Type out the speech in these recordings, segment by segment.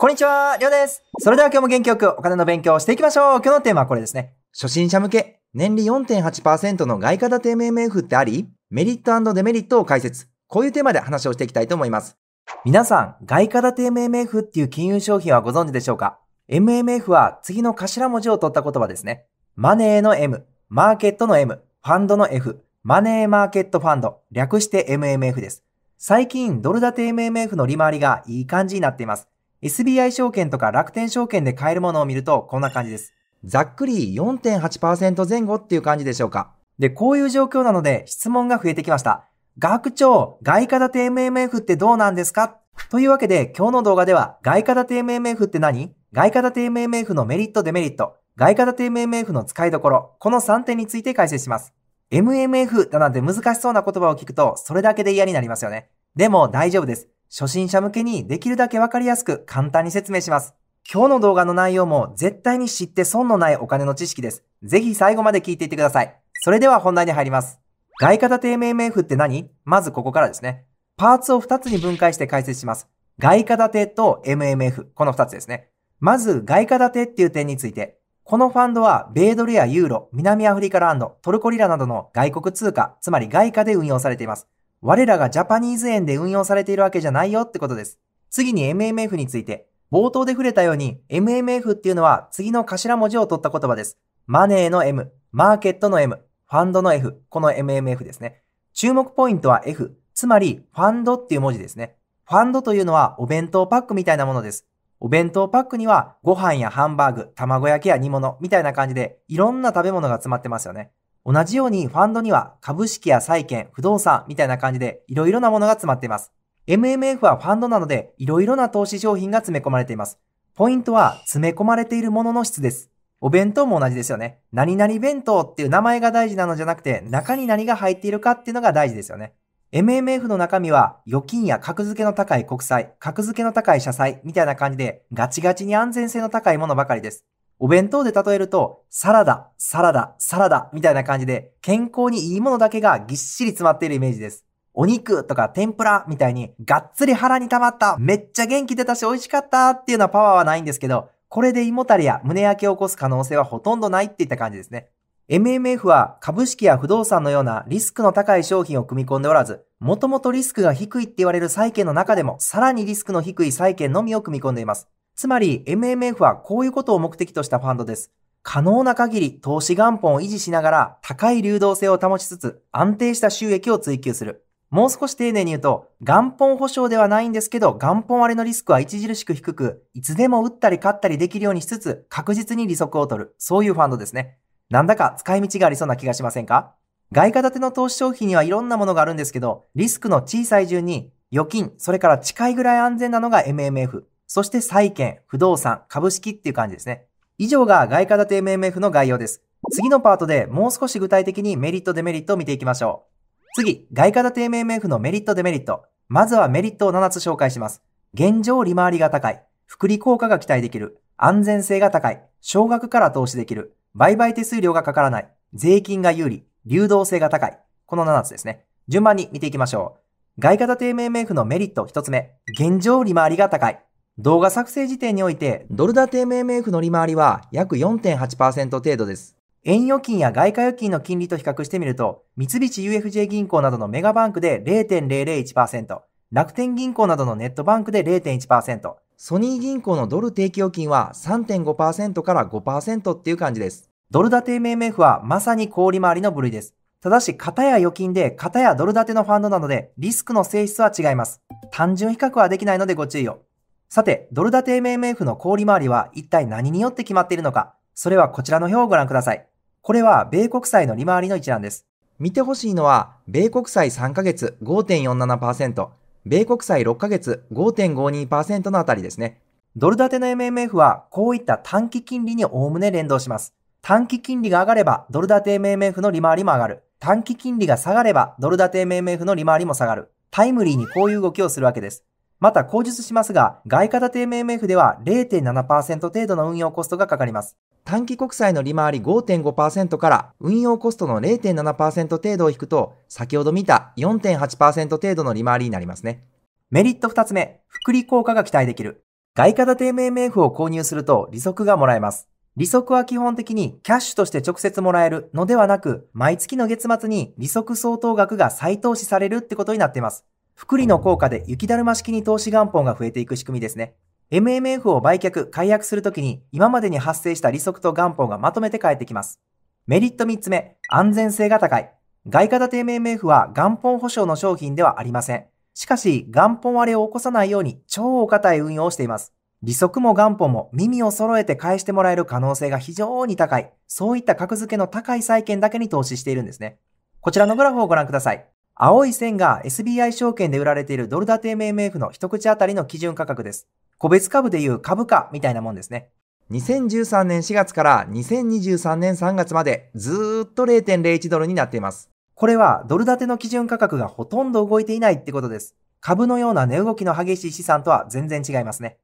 こんにちは、りょうです。それでは今日も元気よくお金の勉強をしていきましょう。今日のテーマはこれですね。初心者向け、年利4.8%の外貨建て MMF ってありメリットデメリットを解説。こういうテーマで話をしていきたいと思います。皆さん、外貨建て MMF っていう金融商品はご存知でしょうか ?MMF は次の頭文字を取った言葉ですね。マネーの M、マーケットの M、ファンドの F、マネーマーケットファンド、略して MMF です。最近、ドル建て MMF の利回りがいい感じになっています。SBI 証券とか楽天証券で買えるものを見るとこんな感じです。ざっくり4.8%前後っていう感じでしょうか。で、こういう状況なので質問が増えてきました。学長、外貨建て MMF ってどうなんですかというわけで今日の動画では外貨建て MMF って何外貨建て MMF のメリットデメリット、外貨建て MMF の使いどころ、この3点について解説します。MMF だなんて難しそうな言葉を聞くとそれだけで嫌になりますよね。でも大丈夫です。初心者向けにできるだけわかりやすく簡単に説明します。今日の動画の内容も絶対に知って損のないお金の知識です。ぜひ最後まで聞いていってください。それでは本題に入ります。外貨建て MMF って何まずここからですね。パーツを2つに分解して解説します。外貨建てと MMF、この2つですね。まず、外貨建てっていう点について。このファンドは、米ドルやユーロ、南アフリカランド、トルコリラなどの外国通貨、つまり外貨で運用されています。我らがジャパニーズ円で運用されているわけじゃないよってことです。次に MMF について。冒頭で触れたように、MMF っていうのは次の頭文字を取った言葉です。マネーの M、マーケットの M、ファンドの F、この MMF ですね。注目ポイントは F、つまりファンドっていう文字ですね。ファンドというのはお弁当パックみたいなものです。お弁当パックにはご飯やハンバーグ、卵焼きや煮物みたいな感じでいろんな食べ物が詰まってますよね。同じようにファンドには株式や債券、不動産みたいな感じでいろいろなものが詰まっています。MMF はファンドなのでいろいろな投資商品が詰め込まれています。ポイントは詰め込まれているものの質です。お弁当も同じですよね。何々弁当っていう名前が大事なのじゃなくて中に何が入っているかっていうのが大事ですよね。MMF の中身は預金や格付けの高い国債、格付けの高い社債みたいな感じでガチガチに安全性の高いものばかりです。お弁当で例えると、サラダ、サラダ、サラダみたいな感じで、健康にいいものだけがぎっしり詰まっているイメージです。お肉とか天ぷらみたいに、がっつり腹に溜まった、めっちゃ元気出たし美味しかったっていうようなパワーはないんですけど、これで胃もたれや胸焼けを起こす可能性はほとんどないっていった感じですね。MMF は株式や不動産のようなリスクの高い商品を組み込んでおらず、もともとリスクが低いって言われる債券の中でも、さらにリスクの低い債券のみを組み込んでいます。つまり MMF はこういうことを目的としたファンドです。可能な限り投資元本を維持しながら高い流動性を保ちつつ安定した収益を追求する。もう少し丁寧に言うと、元本保証ではないんですけど、元本割れのリスクは著しく低く、いつでも打ったり勝ったりできるようにしつつ、確実に利息を取る。そういうファンドですね。なんだか使い道がありそうな気がしませんか外貨建ての投資商品にはいろんなものがあるんですけど、リスクの小さい順に、預金、それから近いぐらい安全なのが MMF。そして債券、不動産、株式っていう感じですね。以上が外貨建て MMF の概要です。次のパートでもう少し具体的にメリットデメリットを見ていきましょう。次、外貨建て MMF のメリットデメリット。まずはメリットを7つ紹介します。現状利回りが高い。福利効果が期待できる。安全性が高い。少額から投資できる。売買手数料がかからない。税金が有利。流動性が高い。この7つですね。順番に見ていきましょう。外貨建て MMF のメリット1つ目。現状利回りが高い。動画作成時点において、ドル建て MMF の利回りは約4.8%程度です。円預金や外貨預金の金利と比較してみると、三菱 UFJ 銀行などのメガバンクで0.001%、楽天銀行などのネットバンクで0.1%、ソニー銀行のドル定期預金は3.5%から5%っていう感じです。ドル建て MMF はまさに氷回りの部類です。ただし、型や預金で、型やドル建てのファンドなので、リスクの性質は違います。単純比較はできないのでご注意を。さて、ドル建て MMF の小売回りは一体何によって決まっているのか、それはこちらの表をご覧ください。これは米国債の利回りの一覧です。見てほしいのは、米国債3ヶ月5.47%、米国債6ヶ月5.52%のあたりですね。ドル建ての MMF はこういった短期金利におおむね連動します。短期金利が上がればドル建て MMF の利回りも上がる。短期金利が下がればドル建て MMF の利回りも下がる。タイムリーにこういう動きをするわけです。また、口述しますが、外貨建て MMF では0.7%程度の運用コストがかかります。短期国債の利回り5.5%から運用コストの0.7%程度を引くと、先ほど見た4.8%程度の利回りになりますね。メリット2つ目、福利効果が期待できる。外貨建て MMF を購入すると利息がもらえます。利息は基本的にキャッシュとして直接もらえるのではなく、毎月の月末に利息相当額が再投資されるってことになっています。福利の効果で雪だるま式に投資元本が増えていく仕組みですね。MMF を売却、解約するときに今までに発生した利息と元本がまとめて返ってきます。メリット3つ目、安全性が高い。外貨建て MMF は元本保証の商品ではありません。しかし、元本割れを起こさないように超堅い運用をしています。利息も元本も耳を揃えて返してもらえる可能性が非常に高い。そういった格付けの高い債券だけに投資しているんですね。こちらのグラフをご覧ください。青い線が SBI 証券で売られているドル建て MMF の一口当たりの基準価格です。個別株でいう株価みたいなもんですね。2013年4月から2023年3月までずっと0.01ドルになっています。これはドル建ての基準価格がほとんど動いていないってことです。株のような値動きの激しい資産とは全然違いますね。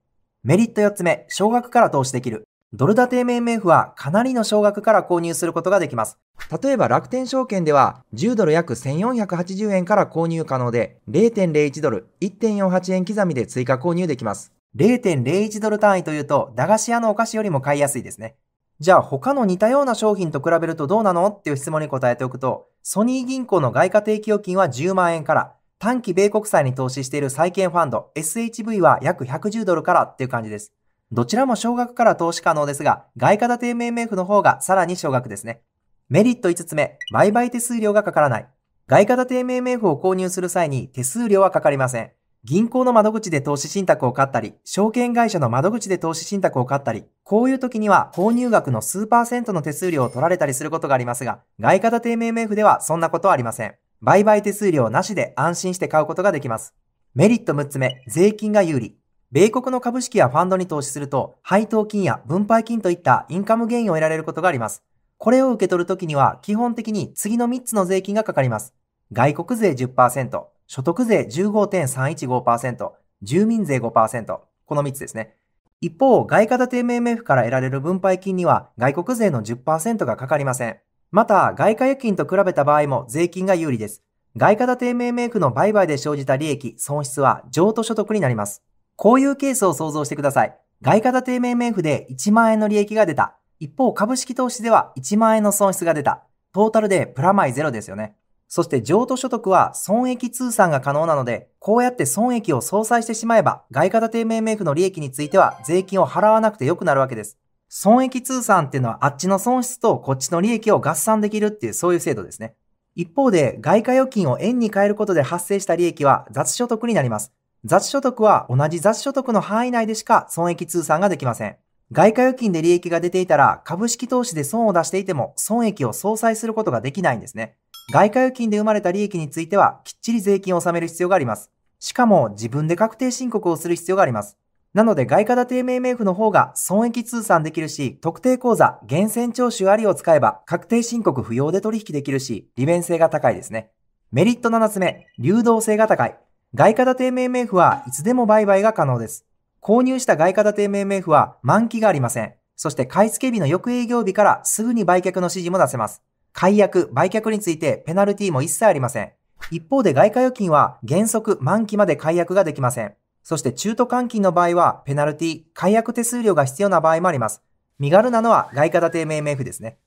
メリット4つ目、少額から投資できる。ドル建て MMF はかなりの少額から購入することができます。例えば楽天証券では10ドル約1480円から購入可能で0.01ドル1.48円刻みで追加購入できます。0.01ドル単位というと駄菓子屋のお菓子よりも買いやすいですね。じゃあ他の似たような商品と比べるとどうなのっていう質問に答えておくと、ソニー銀行の外貨定期預金は10万円から、短期米国債に投資している債券ファンド SHV は約110ドルからっていう感じです。どちらも少額から投資可能ですが、外貨建て MMF の方がさらに少額ですね。メリット5つ目、売買手数料がかからない。外貨建て MMF を購入する際に手数料はかかりません。銀行の窓口で投資信託を買ったり、証券会社の窓口で投資信託を買ったり、こういう時には購入額の数パーセントの手数料を取られたりすることがありますが、外貨建て MMF ではそんなことはありません。売買手数料なしで安心して買うことができます。メリット6つ目、税金が有利。米国の株式やファンドに投資すると、配当金や分配金といったインカムゲインを得られることがあります。これを受け取るときには、基本的に次の3つの税金がかかります。外国税10%、所得税15.315%、住民税5%、この3つですね。一方、外貨建て MMF から得られる分配金には、外国税の10%がかかりません。また、外貨預金と比べた場合も税金が有利です。外貨建て MMF の売買で生じた利益、損失は譲渡所得になります。こういうケースを想像してください。外貨建て MMF で1万円の利益が出た。一方、株式投資では1万円の損失が出た。トータルでプラマイゼロですよね。そして譲渡所得は損益通算が可能なので、こうやって損益を相殺してしまえば、外貨建て MMF の利益については税金を払わなくて良くなるわけです。損益通算っていうのはあっちの損失とこっちの利益を合算できるっていうそういう制度ですね。一方で、外貨預金を円に変えることで発生した利益は雑所得になります。雑所得は同じ雑所得の範囲内でしか損益通算ができません。外貨預金で利益が出ていたら株式投資で損を出していても損益を相殺することができないんですね。外貨預金で生まれた利益についてはきっちり税金を納める必要があります。しかも自分で確定申告をする必要があります。なので外貨建て MMF の方が損益通算できるし、特定口座、源泉徴収ありを使えば確定申告不要で取引できるし、利便性が高いですね。メリット7つ目、流動性が高い。外貨建て MMF はいつでも売買が可能です。購入した外貨建て MMF は満期がありません。そして買付日の翌営業日からすぐに売却の指示も出せます。解約、売却についてペナルティも一切ありません。一方で外貨預金は原則満期まで解約ができません。そして中途換金の場合はペナルティ、解約手数料が必要な場合もあります。身軽なのは外貨建て MMF ですね。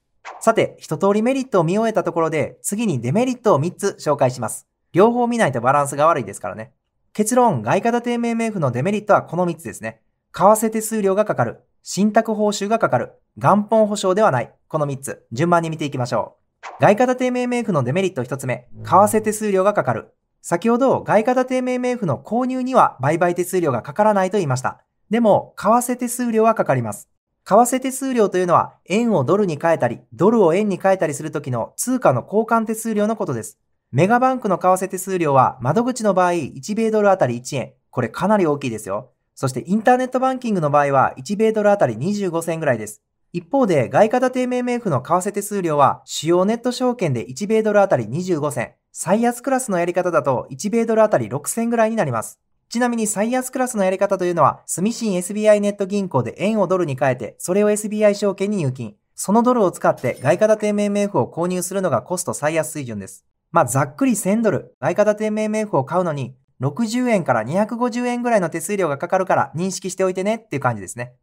さて、一通りメリットを見終えたところで次にデメリットを3つ紹介します。両方見ないとバランスが悪いですからね。結論、外貨建て MMF のデメリットはこの3つですね。為替手数料がかかる、信託報酬がかかる、元本保証ではない。この3つ、順番に見ていきましょう。外貨建て MMF のデメリット1つ目、為替手数料がかかる。先ほど、外貨建て MMF の購入には売買手数料がかからないと言いました。でも、為替手数料はかかります。為替手数料というのは、円をドルに変えたり、ドルを円に変えたりするときの通貨の交換手数料のことです。メガバンクの為替手数料は窓口の場合1米ドルあたり1円。これかなり大きいですよ。そしてインターネットバンキングの場合は1米ドルあたり25銭ぐらいです。一方で外貨建て MMF の為替手数料は主要ネット証券で1米ドルあたり25銭。最安クラスのやり方だと1米ドルあたり6銭ぐらいになります。ちなみに最安クラスのやり方というのは、スミシン SBI ネット銀行で円をドルに変えて、それを SBI 証券に入金。そのドルを使って外貨建て MMF を購入するのがコスト最安水準です。まあ、ざっくり1000ドル、外貨建て MMF を買うのに、60円から250円ぐらいの手数料がかかるから認識しておいてねっていう感じですね。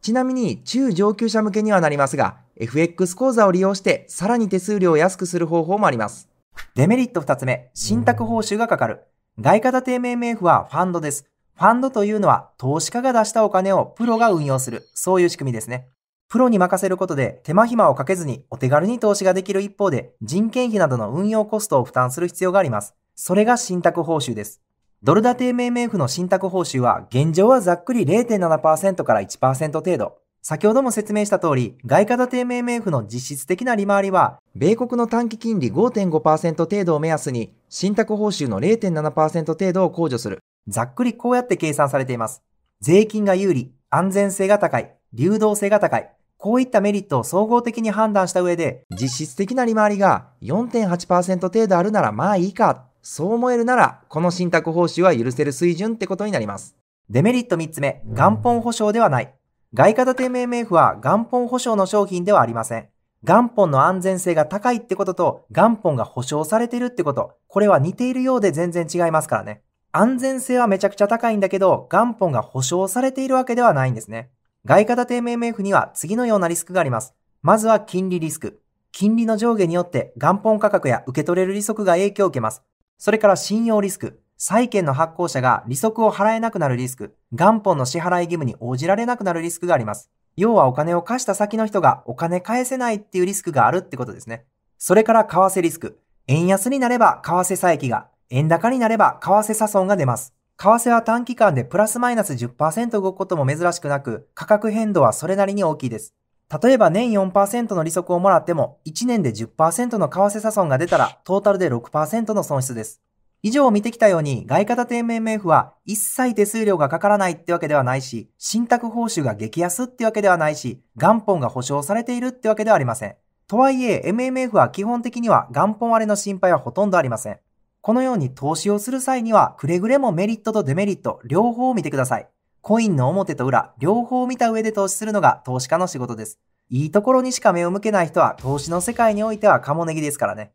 ちなみに、中上級者向けにはなりますが、FX 講座を利用して、さらに手数料を安くする方法もあります。デメリット二つ目、信託報酬がかかる。外貨建て MMF はファンドです。ファンドというのは、投資家が出したお金をプロが運用する、そういう仕組みですね。プロに任せることで手間暇をかけずにお手軽に投資ができる一方で人件費などの運用コストを負担する必要があります。それが信託報酬です。ドル建て MMF の信託報酬は現状はざっくり0.7%から1%程度。先ほども説明した通り、外貨建て MMF の実質的な利回りは、米国の短期金利5.5%程度を目安に、信託報酬の0.7%程度を控除する。ざっくりこうやって計算されています。税金が有利、安全性が高い、流動性が高い、こういったメリットを総合的に判断した上で、実質的な利回りが4.8%程度あるならまあいいか、そう思えるなら、この信託報酬は許せる水準ってことになります。デメリット3つ目、元本保証ではない。外貨建て MMF は元本保証の商品ではありません。元本の安全性が高いってことと元本が保証されてるってこと、これは似ているようで全然違いますからね。安全性はめちゃくちゃ高いんだけど、元本が保証されているわけではないんですね。外貨建て MMF には次のようなリスクがあります。まずは金利リスク。金利の上下によって元本価格や受け取れる利息が影響を受けます。それから信用リスク。債券の発行者が利息を払えなくなるリスク、元本の支払い義務に応じられなくなるリスクがあります。要はお金を貸した先の人がお金返せないっていうリスクがあるってことですね。それから為替リスク。円安になれば為替差益が、円高になれば為替差損が出ます。為替は短期間でプラスマイナス10%動くことも珍しくなく、価格変動はそれなりに大きいです。例えば年4%の利息をもらっても、1年で10%の為替差損が出たら、トータルで6%の損失です。以上を見てきたように、外貨建て MMF は一切手数料がかからないってわけではないし、信託報酬が激安ってわけではないし、元本が保証されているってわけではありません。とはいえ、MMF は基本的には元本割れの心配はほとんどありません。このように投資をする際には、くれぐれもメリットとデメリット、両方を見てください。コインの表と裏、両方を見た上で投資するのが投資家の仕事です。いいところにしか目を向けない人は、投資の世界においてはカモネギですからね。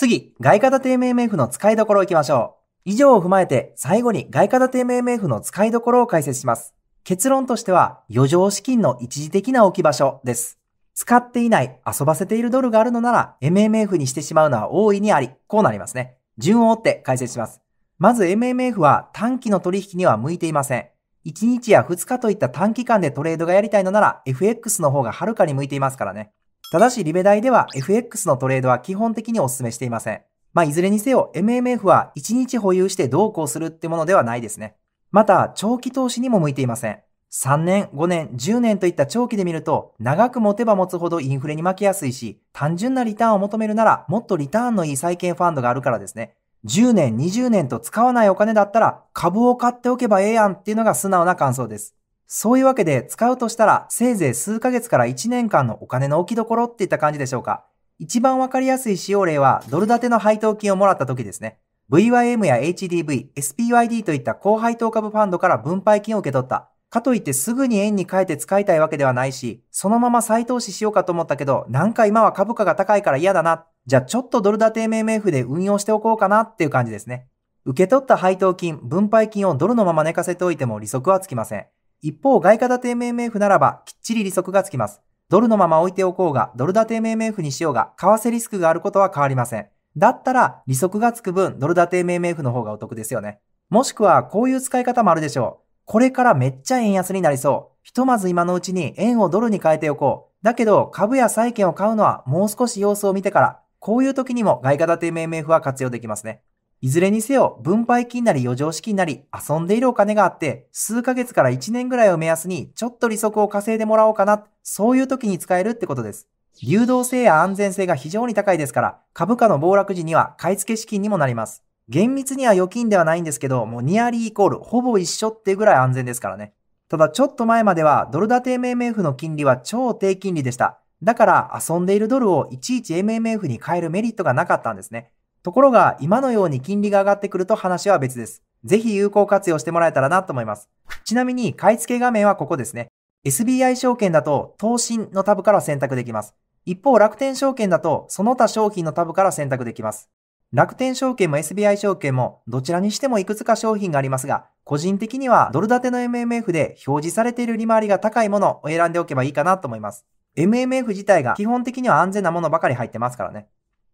次、外貨建て MMF の使いどころ行きましょう。以上を踏まえて、最後に外貨建て MMF の使いどころを解説します。結論としては、余剰資金の一時的な置き場所です。使っていない、遊ばせているドルがあるのなら、MMF にしてしまうのは大いにあり、こうなりますね。順を追って解説します。まず MMF は短期の取引には向いていません。1日や2日といった短期間でトレードがやりたいのなら FX の方がはるかに向いていますからね。ただしリベ大では FX のトレードは基本的にお勧めしていません。まあ、いずれにせよ MMF は1日保有してどうこうするってものではないですね。また、長期投資にも向いていません。3年、5年、10年といった長期で見ると、長く持てば持つほどインフレに負けやすいし、単純なリターンを求めるなら、もっとリターンのいい債券ファンドがあるからですね。10年、20年と使わないお金だったら、株を買っておけばええやんっていうのが素直な感想です。そういうわけで、使うとしたら、せいぜい数ヶ月から1年間のお金の置き所っていった感じでしょうか。一番わかりやすい使用例は、ドル建ての配当金をもらった時ですね。VYM や HDV、SPYD といった高配当株ファンドから分配金を受け取った。かといってすぐに円に変えて使いたいわけではないし、そのまま再投資しようかと思ったけど、なんか今は株価が高いから嫌だな。じゃあちょっとドル建て MMF で運用しておこうかなっていう感じですね。受け取った配当金、分配金をドルのまま寝かせておいても利息はつきません。一方、外貨建て MMF ならばきっちり利息がつきます。ドルのまま置いておこうが、ドル建て MMF にしようが、為替リスクがあることは変わりません。だったら、利息がつく分、ドル建て MMF の方がお得ですよね。もしくは、こういう使い方もあるでしょう。これからめっちゃ円安になりそう。ひとまず今のうちに円をドルに変えておこう。だけど株や債券を買うのはもう少し様子を見てから。こういう時にも外貨建て MMF は活用できますね。いずれにせよ、分配金なり余剰資金なり遊んでいるお金があって、数ヶ月から1年ぐらいを目安にちょっと利息を稼いでもらおうかな。そういう時に使えるってことです。流動性や安全性が非常に高いですから、株価の暴落時には買い付け資金にもなります。厳密には預金ではないんですけど、もうニアリーイコール、ほぼ一緒っていうぐらい安全ですからね。ただちょっと前まではドル建て MMF の金利は超低金利でした。だから遊んでいるドルをいちいち MMF に変えるメリットがなかったんですね。ところが今のように金利が上がってくると話は別です。ぜひ有効活用してもらえたらなと思います。ちなみに買い付け画面はここですね。SBI 証券だと投資のタブから選択できます。一方楽天証券だとその他商品のタブから選択できます。楽天証券も SBI 証券もどちらにしてもいくつか商品がありますが、個人的にはドル建ての MMF で表示されている利回りが高いものを選んでおけばいいかなと思います。MMF 自体が基本的には安全なものばかり入ってますからね。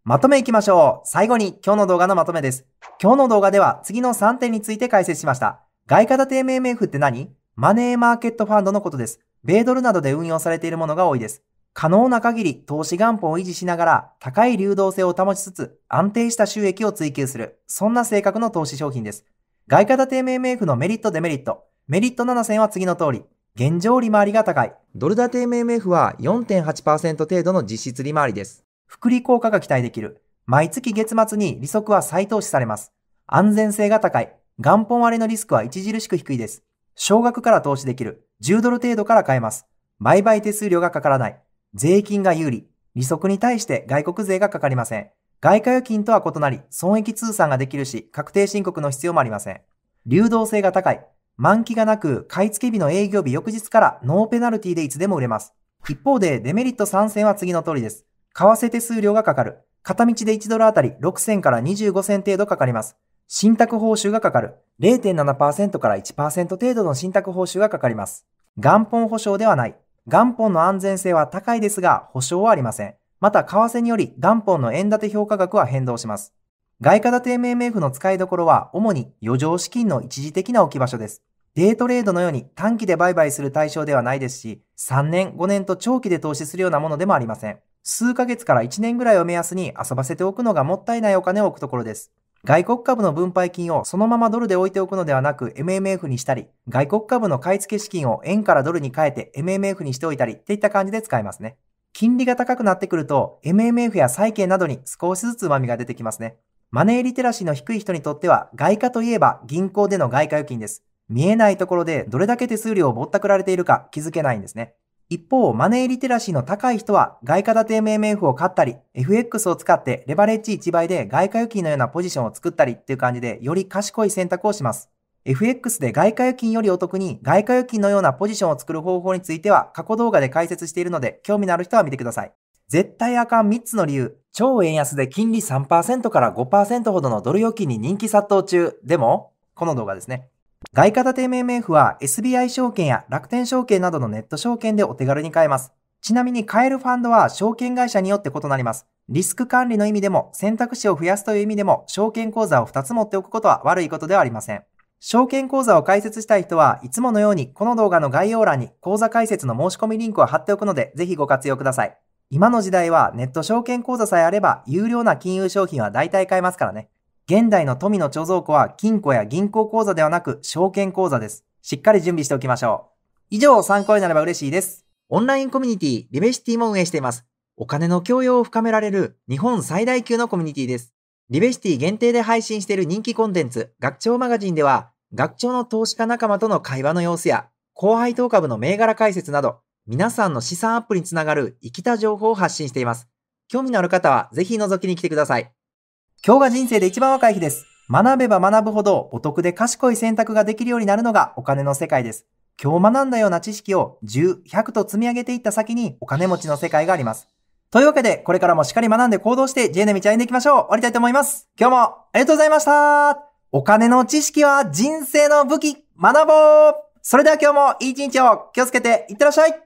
まとめいきましょう。最後に今日の動画のまとめです。今日の動画では次の3点について解説しました。外貨建て MMF って何マネーマーケットファンドのことです。米ドルなどで運用されているものが多いです。可能な限り投資元本を維持しながら高い流動性を保ちつつ安定した収益を追求する、そんな性格の投資商品です。外貨建て MMF のメリットデメリット。メリット7000は次の通り、現状利回りが高い。ドル建て MMF は4.8%程度の実質利回りです。福利効果が期待できる。毎月月末に利息は再投資されます。安全性が高い。元本割れのリスクは著しく低いです。少額から投資できる。10ドル程度から買えます。売買手数料がかからない。税金が有利。利息に対して外国税がかかりません。外貨預金とは異なり、損益通算ができるし、確定申告の必要もありません。流動性が高い。満期がなく、買い付け日の営業日翌日からノーペナルティでいつでも売れます。一方で、デメリット参戦は次の通りです。為替手数料がかかる。片道で1ドルあたり6銭から25銭程度かかります。信託報酬がかかる。0.7%から1%程度の信託報酬がかかります。元本保証ではない。元本の安全性は高いですが、保証はありません。また、為替により元本の円建て評価額は変動します。外貨建て MMF の使いどころは、主に余剰資金の一時的な置き場所です。デイトレードのように短期で売買する対象ではないですし、3年、5年と長期で投資するようなものでもありません。数ヶ月から1年ぐらいを目安に遊ばせておくのがもったいないお金を置くところです。外国株の分配金をそのままドルで置いておくのではなく MMF にしたり、外国株の買い付け資金を円からドルに変えて MMF にしておいたりっていった感じで使えますね。金利が高くなってくると MMF や債券などに少しずつ旨みが出てきますね。マネーリテラシーの低い人にとっては外貨といえば銀行での外貨預金です。見えないところでどれだけ手数料をぼったくられているか気づけないんですね。一方、マネーリテラシーの高い人は、外貨建て MMF を買ったり、FX を使ってレバレッジ1倍で外貨預金のようなポジションを作ったりっていう感じで、より賢い選択をします。FX で外貨預金よりお得に外貨預金のようなポジションを作る方法については過去動画で解説しているので興味のある人は見てください。絶対あかん3つの理由。超円安で金利3%から5%ほどのドル預金に人気殺到中。でも、この動画ですね。外貨建て MMF は SBI 証券や楽天証券などのネット証券でお手軽に買えます。ちなみに買えるファンドは証券会社によって異なります。リスク管理の意味でも選択肢を増やすという意味でも証券口座を2つ持っておくことは悪いことではありません。証券口座を開設したい人はいつものようにこの動画の概要欄に口座開設の申し込みリンクを貼っておくのでぜひご活用ください。今の時代はネット証券口座さえあれば有料な金融商品は大体買えますからね。現代の富の貯蔵庫は金庫や銀行口座ではなく証券口座です。しっかり準備しておきましょう。以上、参考になれば嬉しいです。オンラインコミュニティ、リベシティも運営しています。お金の教養を深められる日本最大級のコミュニティです。リベシティ限定で配信している人気コンテンツ、学長マガジンでは、学長の投資家仲間との会話の様子や、後輩下株の銘柄解説など、皆さんの資産アップにつながる生きた情報を発信しています。興味のある方はぜひ覗きに来てください。今日が人生で一番若い日です。学べば学ぶほどお得で賢い選択ができるようになるのがお金の世界です。今日学んだような知識を10、100と積み上げていった先にお金持ちの世界があります。というわけで、これからもしっかり学んで行動して J の道歩んでいきましょう。終わりたいと思います。今日もありがとうございましたお金の知識は人生の武器、学ぼうそれでは今日もいい一日を気をつけていってらっしゃい